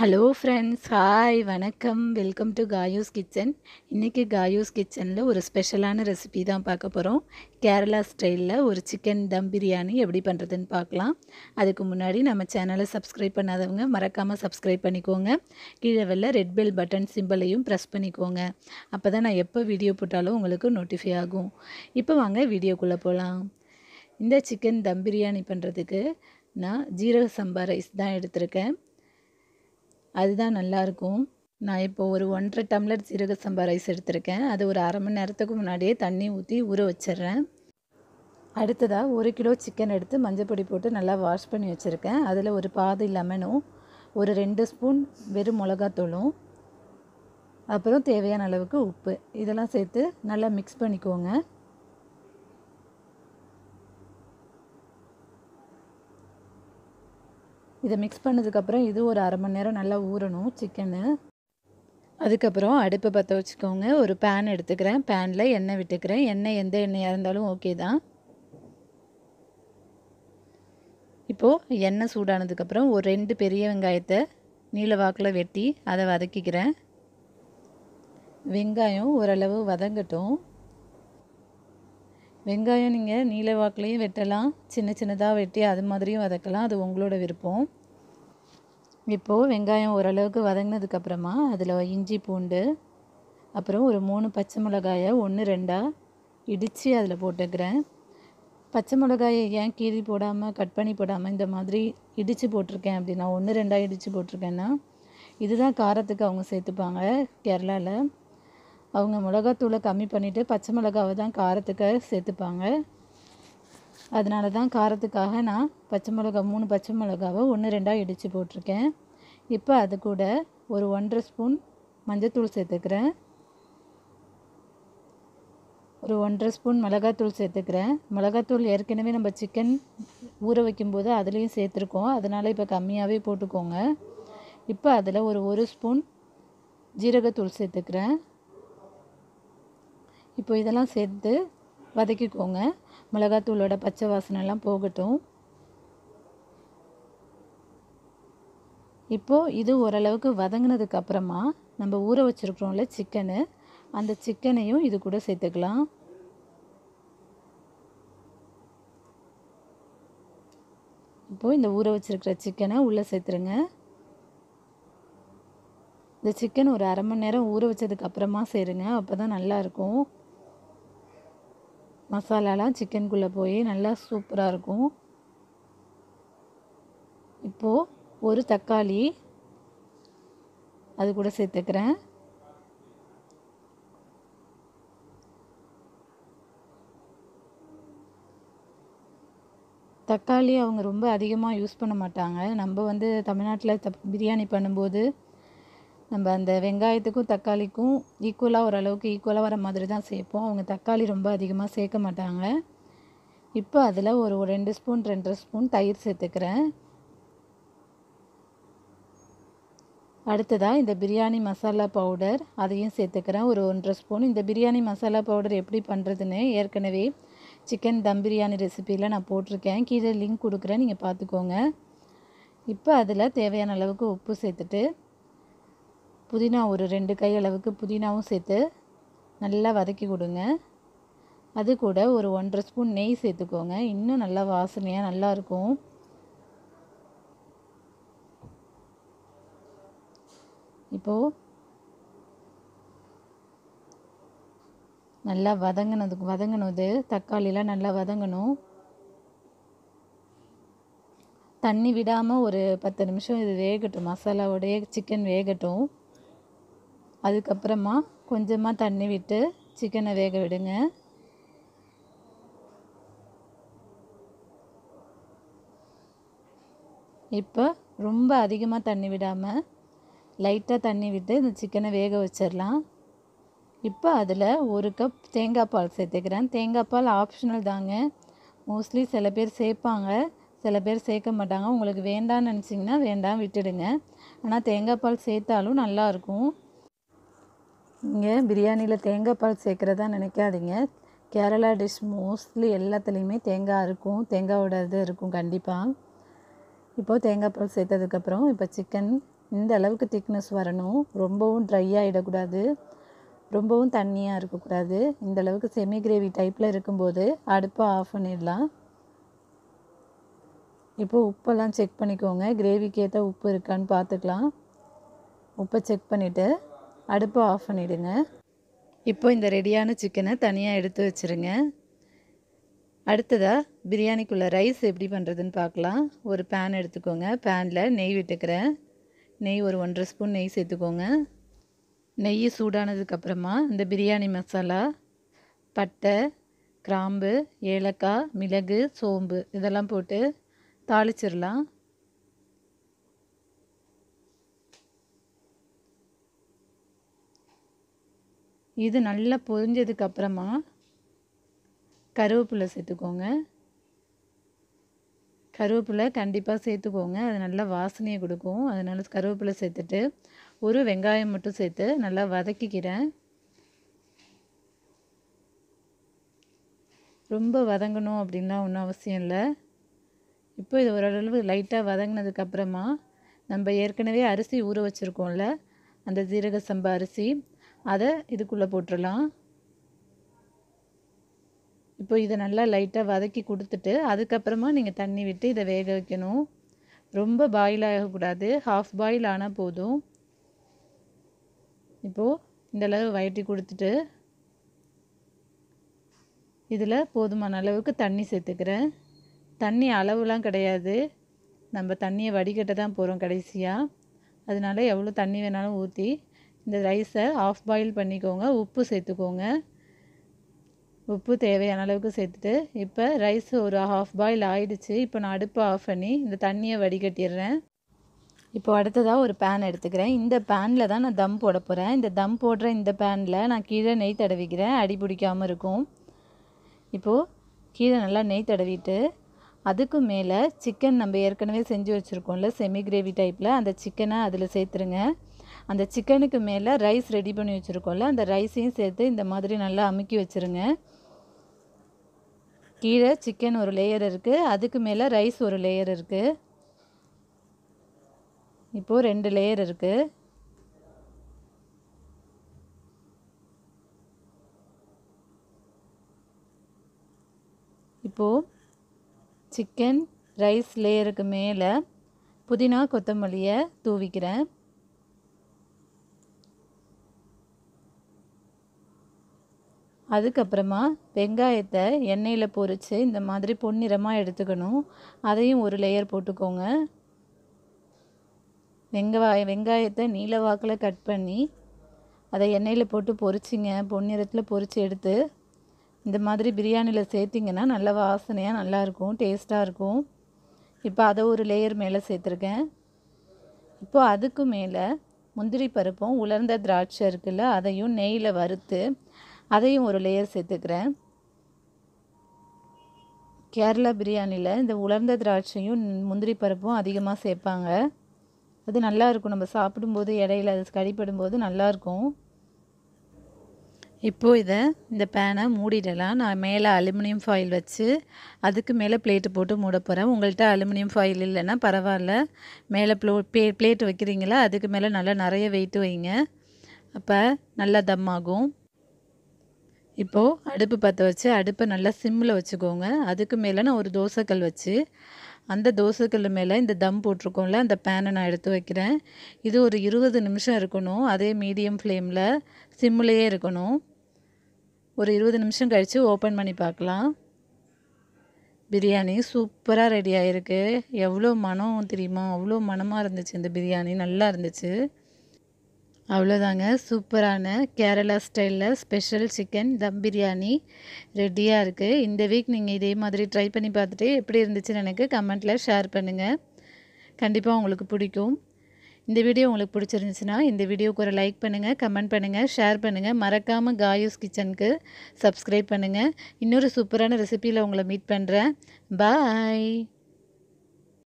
hello friends hi வணக்கம் welcome to Kayu's kitchen இன்றைக்கி காயூஸ் கிச்சனில் ஒரு ஸ்பெஷலான ரெசிபி தான் பார்க்க போகிறோம் கேரளா ஸ்டைலில் ஒரு சிக்கன் தம் பிரியாணி எப்படி பண்ணுறதுன்னு பார்க்கலாம் அதுக்கு முன்னாடி நம்ம சேனலை சப்ஸ்கிரைப் பண்ணாதவங்க மறக்காமல் சப்ஸ்கிரைப் பண்ணிக்கோங்க கீழே வெளில ரெட் பெல் பட்டன் சிம்பிளையும் ப்ரெஸ் பண்ணிக்கோங்க அப்போ தான் நான் எப்போ வீடியோ போட்டாலும் உங்களுக்கு நோட்டிஃபை ஆகும் இப்போ வாங்க வீடியோக்குள்ளே போகலாம் இந்த சிக்கன் தம் பிரியாணி பண்ணுறதுக்கு நான் ஜீரக சம்பா ரைஸ் தான் எடுத்திருக்கேன் அதுதான் நல்லாயிருக்கும் நான் இப்போ ஒரு ஒன்றரை டம்ளர் சீரக சம்பா ரைஸ் எடுத்திருக்கேன் அது ஒரு அரை மணி நேரத்துக்கு முன்னாடியே தண்ணி ஊற்றி ஊற வச்சிடுறேன் அடுத்ததாக ஒரு கிலோ சிக்கன் எடுத்து மஞ்சப்பொடி போட்டு நல்லா வாஷ் பண்ணி வச்சுருக்கேன் அதில் ஒரு பாதி லெமனும் ஒரு ரெண்டு ஸ்பூன் வெறும் மிளகாத்தூளும் அப்புறம் தேவையான அளவுக்கு உப்பு இதெல்லாம் சேர்த்து நல்லா மிக்ஸ் பண்ணிக்கோங்க இதை மிக்ஸ் பண்ணதுக்கப்புறம் இது ஒரு அரை மணி நேரம் நல்லா ஊறணும் சிக்கனு அதுக்கப்புறம் அடுப்பை பற்ற வச்சுக்கோங்க ஒரு பேன் எடுத்துக்கிறேன் பேனில் எண்ணெய் விட்டுக்கிறேன் எண்ணெய் எந்த எண்ணெயாக இருந்தாலும் ஓகே தான் இப்போது எண்ணெய் சூடானதுக்கப்புறம் ஒரு ரெண்டு பெரிய வெங்காயத்தை நீல வாக்கில் வெட்டி அதை வதக்கிக்கிறேன் வெங்காயம் ஓரளவு வதங்கட்டும் வெங்காயம் நீங்கள் நீல வாக்குலேயும் வெட்டலாம் சின்ன சின்னதாக வெட்டி அது மாதிரியும் வதக்கலாம் அது உங்களோட விருப்பம் இப்போது வெங்காயம் ஓரளவுக்கு வதங்கினதுக்கப்புறமா அதில் இஞ்சி பூண்டு அப்புறம் ஒரு மூணு பச்சை மிளகாயை ஒன்று ரெண்டாக இடித்து அதில் போட்டுக்கிறேன் பச்சை மிளகாயை ஏன் கீறி போடாமல் கட் பண்ணி போடாமல் இந்த மாதிரி இடித்து போட்டிருக்கேன் அப்படின்னா ஒன்று ரெண்டாக இடித்து போட்டிருக்கேன்னா இதுதான் காரத்துக்கு அவங்க சேர்த்துப்பாங்க கேரளாவில் அவங்க மிளகாத்தூளை கம்மி பண்ணிவிட்டு பச்சை மிளகாவை தான் காரத்துக்கு சேர்த்துப்பாங்க அதனால தான் காரத்துக்காக நான் பச்சை மிளகா மூணு பச்சை மிளகாவை ஒன்று ரெண்டாக இடித்து போட்டிருக்கேன் இப்போ அது கூட ஒரு ஒன்றரை ஸ்பூன் மஞ்சத்தூள் சேர்த்துக்கிறேன் ஒரு ஒன்றரை ஸ்பூன் மிளகாத்தூள் சேர்த்துக்கிறேன் மிளகாத்தூள் ஏற்கனவே நம்ம சிக்கன் ஊற வைக்கும்போது அதுலேயும் சேர்த்துருக்கோம் அதனால் இப்போ கம்மியாகவே போட்டுக்கோங்க இப்போ அதில் ஒரு ஒரு ஸ்பூன் ஜீரகத்தூள் சேர்த்துக்கிறேன் இப்போ இதெல்லாம் சேர்த்து வதக்கிக்கோங்க மிளகாத்தூளோட பச்சை வாசனைலாம் போகட்டும் இப்போது இது ஓரளவுக்கு வதங்கினதுக்கு அப்புறமா நம்ம ஊற வச்சுருக்குறோம்ல சிக்கனு அந்த சிக்கனையும் இது கூட சேர்த்துக்கலாம் இப்போது இந்த ஊற வச்சுருக்கிற சிக்கனை உள்ளே சேர்த்துருங்க இந்த சிக்கன் ஒரு அரை மணி நேரம் ஊற வச்சதுக்கு அப்புறமா சேருங்க அப்போ தான் நல்லாயிருக்கும் மசாலாலாம் சிக்கனுக்குள்ளே போய் நல்லா சூப்பராக இருக்கும் இப்போது ஒரு தக்காளி அது கூட சேர்த்துக்கிறேன் தக்காளி அவங்க ரொம்ப அதிகமாக யூஸ் பண்ண மாட்டாங்க நம்ம வந்து தமிழ்நாட்டில் த பிரியாணி பண்ணும்போது நம்ம அந்த வெங்காயத்துக்கும் தக்காளிக்கும் ஈக்குவலாக ஓரளவுக்கு ஈக்குவலாக வர மாதிரி தான் சேர்ப்போம் அவங்க தக்காளி ரொம்ப அதிகமாக சேர்க்க மாட்டாங்க இப்போ அதில் ஒரு ரெண்டு ஸ்பூன் ரெண்டரை ஸ்பூன் தயிர் சேர்த்துக்கிறேன் அடுத்ததாக இந்த பிரியாணி மசாலா பவுடர் அதையும் சேர்த்துக்கிறேன் ஒரு ஒன்றரை ஸ்பூன் இந்த பிரியாணி மசாலா பவுடர் எப்படி பண்ணுறதுன்னு ஏற்கனவே சிக்கன் தம் பிரியாணி ரெசிப்பியில் நான் போட்டிருக்கேன் கீழே லிங்க் கொடுக்குறேன் நீங்கள் பார்த்துக்கோங்க இப்போ அதில் தேவையான அளவுக்கு உப்பு சேர்த்துட்டு புதினா ஒரு ரெண்டு கை அளவுக்கு புதினாவும் சேர்த்து நல்லா வதக்கி கொடுங்க அது கூட ஒரு ஒன்றரை ஸ்பூன் நெய் சேர்த்துக்கோங்க இன்னும் நல்லா வாசனையாக நல்லாயிருக்கும் இப்போது நல்லா வதங்கினதுக்கு வதங்கணும் இது தக்காளிலாம் நல்லா வதங்கணும் தண்ணி விடாமல் ஒரு பத்து நிமிஷம் இது வேகட்டும் மசாலாவோடைய சிக்கன் வேகட்டும் அதுக்கப்புறமா கொஞ்சமாக தண்ணி விட்டு சிக்கனை வேக விடுங்க இப்போ ரொம்ப அதிகமாக தண்ணி விடாமல் லைட்டாக தண்ணி விட்டு இந்த சிக்கனை வேக வச்சிடலாம் இப்போ அதில் ஒரு கப் தேங்காய் பால் சேர்த்துக்கிறேன் தேங்காய் பால் ஆப்ஷனல் தாங்க மோஸ்ட்லி சில பேர் சேர்ப்பாங்க சில பேர் சேர்க்க மாட்டாங்க உங்களுக்கு வேண்டாம்னு நினச்சிங்கன்னா வேண்டாம் விட்டுடுங்க ஆனால் தேங்காய் பால் சேர்த்தாலும் நல்லாயிருக்கும் இங்கே பிரியாணியில் தேங்காய் பால் சேர்க்குறதா நினைக்காதீங்க கேரளா டிஷ் மோஸ்ட்லி எல்லாத்துலேயுமே தேங்காய் இருக்கும் தேங்காயோட இது இருக்கும் கண்டிப்பாக இப்போது தேங்காய் பால் சேர்த்ததுக்கப்புறம் இப்போ சிக்கன் இந்த அளவுக்கு திக்னஸ் வரணும் ரொம்பவும் ட்ரை ஆகிடக்கூடாது ரொம்பவும் தண்ணியாக இருக்கக்கூடாது இந்த அளவுக்கு செமி கிரேவி டைப்பில் இருக்கும்போது அடுப்பை ஆஃப் பண்ணிடலாம் இப்போது உப்பெல்லாம் செக் பண்ணிக்கோங்க கிரேவிக்கு ஏற்ற உப்பு இருக்கான்னு பார்த்துக்கலாம் உப்பை செக் பண்ணிவிட்டு அடுப்பை ஆஃப் பண்ணிவிடுங்க இப்போ இந்த ரெடியான சிக்கனை தனியாக எடுத்து வச்சுருங்க அடுத்ததாக பிரியாணிக்குள்ளே ரைஸ் எப்படி பண்ணுறதுன்னு பார்க்கலாம் ஒரு பேன் எடுத்துக்கோங்க பேனில் நெய் விட்டுக்கிறேன் நெய் ஒரு ஒன்றரை ஸ்பூன் நெய் சேர்த்துக்கோங்க நெய் சூடானதுக்கப்புறமா இந்த பிரியாணி மசாலா பட்டை கிராம்பு ஏலக்காய் மிளகு சோம்பு இதெல்லாம் போட்டு தாளிச்சிடலாம் இது நல்லா பொரிஞ்சதுக்கப்புறமா கருவேப்பிலை சேர்த்துக்கோங்க கருவேப்பிலை கண்டிப்பாக சேர்த்துக்கோங்க அது நல்லா வாசனையை கொடுக்கும் அதனால் கருவேப்பிலை சேர்த்துட்டு ஒரு வெங்காயம் மட்டும் சேர்த்து நல்லா வதக்கிக்கிறேன் ரொம்ப வதங்கணும் அப்படின்லாம் ஒன்றும் அவசியம் இல்லை இப்போ இது ஓரளவு லைட்டாக வதங்கினதுக்கப்புறமா நம்ம ஏற்கனவே அரிசி ஊற வச்சுருக்கோம்ல அந்த ஜீரக சம்பா அரிசி அதை இதுக்குள்ளே போட்டுடலாம் இப்போ இதை நல்லா லைட்டாக வதக்கி கொடுத்துட்டு அதுக்கப்புறமா நீங்கள் தண்ணி விட்டு இதை வேக வைக்கணும் ரொம்ப பாயில் ஆகக்கூடாது ஹாஃப் பாயில் ஆனால் போதும் இப்போது இந்தளவு வயட்டி கொடுத்துட்டு இதில் போதுமான அளவுக்கு தண்ணி சேர்த்துக்கிறேன் தண்ணி அளவுலாம் கிடையாது நம்ம தண்ணியை வடிகட்ட தான் போகிறோம் கடைசியாக அதனால் எவ்வளோ தண்ணி வேணாலும் ஊற்றி இந்த ரைஸை ஆஃப் பாயில் பண்ணிக்கோங்க உப்பு சேர்த்துக்கோங்க உப்பு தேவையான அளவுக்கு சேர்த்துட்டு இப்போ ரைஸ் ஒரு ஹாஃப் பாயில் ஆயிடுச்சு இப்போ நான் அடுப்பை ஆஃப் பண்ணி இந்த தண்ணியை வடிகட்டிடுறேன் இப்போ அடுத்ததாக ஒரு பேன் எடுத்துக்கிறேன் இந்த பேனில் தான் நான் தம் போட போகிறேன் இந்த தம் போடுற இந்த பேனில் நான் கீழே நெய் தடவிக்கிறேன் அடி பிடிக்காமல் இருக்கும் இப்போது கீழே நல்லா நெய் தடவிட்டு அதுக்கு மேலே சிக்கன் நம்ம ஏற்கனவே செஞ்சு வச்சுருக்கோம்ல செமி கிரேவி டைப்பில் அந்த சிக்கனை அதில் சேர்த்துருங்க அந்த சிக்கனுக்கு மேலே ரைஸ் ரெடி பண்ணி வச்சுருக்கோம்ல அந்த ரைஸையும் சேர்த்து இந்த மாதிரி நல்லா அமுக்கி வச்சுருங்க கீழே சிக்கன் ஒரு லேயர் இருக்குது அதுக்கு மேலே ரைஸ் ஒரு லேயர் இருக்குது இப்போது ரெண்டு லேயர் இருக்குது இப்போது சிக்கன் ரைஸ் லேயருக்கு மேலே புதினா கொத்தமல்லியை தூவிக்கிறேன் அதுக்கப்புறமா வெங்காயத்தை எண்ணெயில் பொரித்து இந்த மாதிரி பொன்னிறமாக எடுத்துக்கணும் அதையும் ஒரு லேயர் போட்டுக்கோங்க வெங்காய வெங்காயத்தை நீல வாக்கில் கட் பண்ணி அதை எண்ணெயில் போட்டு பொரிச்சிங்க பொன்னிறத்தில் பொரித்து எடுத்து இந்த மாதிரி பிரியாணியில் சேர்த்திங்கன்னா நல்லா வாசனையாக நல்லாயிருக்கும் டேஸ்ட்டாக இருக்கும் இப்போ அதை ஒரு லேயர் மேலே சேர்த்துருக்கேன் இப்போ அதுக்கு மேலே முந்திரி பருப்பும் உலர்ந்த திராட்சை இருக்குல்ல அதையும் நெய்யில் வறுத்து அதையும் ஒரு லேயர் சேர்த்துக்கிறேன் கேரளா பிரியாணியில் இந்த உலர்ந்த திராட்சையும் முந்திரி பருப்பும் அதிகமாக சேர்ப்பாங்க அது நல்லாயிருக்கும் நம்ம சாப்பிடும்போது இடையில அது கடிப்படும்போது நல்லாயிருக்கும் இப்போது இதை இந்த பேனை மூடிடலாம் நான் மேலே அலுமினியம் ஃபாயில் வச்சு அதுக்கு மேலே பிளேட்டு போட்டு மூட போகிறேன் உங்கள்கிட்ட அலுமினியம் ஃபாயில் இல்லைன்னா பரவாயில்ல மேலே ப்ளோ பே பிளேட்டு வைக்கிறீங்களா அதுக்கு மேலே நல்லா நிறைய வெயிட்டு வைங்க அப்போ நல்லா தம்மாகும் இப்போது அடுப்பு பற்ற வச்சு அடுப்பை நல்லா சிம்மில் வச்சுக்கோங்க அதுக்கு மேலே நான் ஒரு தோசைக்கல் வச்சு அந்த தோசைக்கல் மேலே இந்த தம் போட்டிருக்கோம்ல அந்த பேனை நான் எடுத்து வைக்கிறேன் இது ஒரு இருபது நிமிஷம் இருக்கணும் அதே மீடியம் ஃப்ளேமில் சிம்முலேயே இருக்கணும் ஒரு இருபது நிமிஷம் கழித்து ஓப்பன் பண்ணி பார்க்கலாம் பிரியாணி சூப்பராக ரெடி ஆகிருக்கு எவ்வளோ மனம் தெரியுமா அவ்வளோ மனமாக இருந்துச்சு இந்த பிரியாணி நல்லா இருந்துச்சு அவ்வளோதாங்க சூப்பரான கேரளா ஸ்டைலில் ஸ்பெஷல் சிக்கன் தம் பிரியாணி ரெடியாக இருக்குது இந்த வீக் நீங்கள் இதே மாதிரி ட்ரை பண்ணி பார்த்துட்டு எப்படி இருந்துச்சுன்னு எனக்கு கமெண்ட்டில் ஷேர் பண்ணுங்கள் கண்டிப்பாக உங்களுக்கு பிடிக்கும் இந்த வீடியோ உங்களுக்கு பிடிச்சிருந்துச்சுன்னா இந்த வீடியோவுக்கு ஒரு லைக் பண்ணுங்கள் கமெண்ட் பண்ணுங்கள் ஷேர் பண்ணுங்கள் மறக்காமல் காயூஸ் கிச்சனுக்கு சப்ஸ்கிரைப் பண்ணுங்கள் இன்னொரு சூப்பரான ரெசிப்பியில் உங்களை மீட் பண்ணுறேன் பாய்